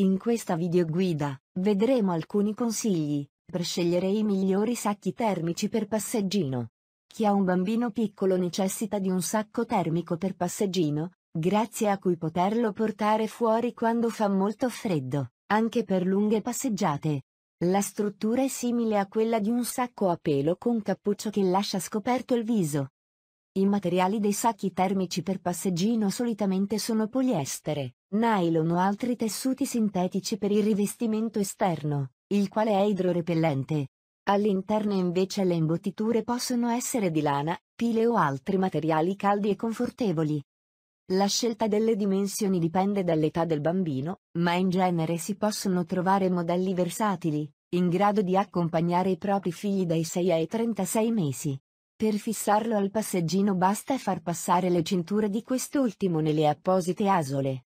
In questa videoguida, vedremo alcuni consigli, per scegliere i migliori sacchi termici per passeggino. Chi ha un bambino piccolo necessita di un sacco termico per passeggino, grazie a cui poterlo portare fuori quando fa molto freddo, anche per lunghe passeggiate. La struttura è simile a quella di un sacco a pelo con cappuccio che lascia scoperto il viso. I materiali dei sacchi termici per passeggino solitamente sono poliestere, nylon o altri tessuti sintetici per il rivestimento esterno, il quale è idrorepellente. All'interno invece le imbottiture possono essere di lana, pile o altri materiali caldi e confortevoli. La scelta delle dimensioni dipende dall'età del bambino, ma in genere si possono trovare modelli versatili, in grado di accompagnare i propri figli dai 6 ai 36 mesi. Per fissarlo al passeggino basta far passare le cinture di quest'ultimo nelle apposite asole.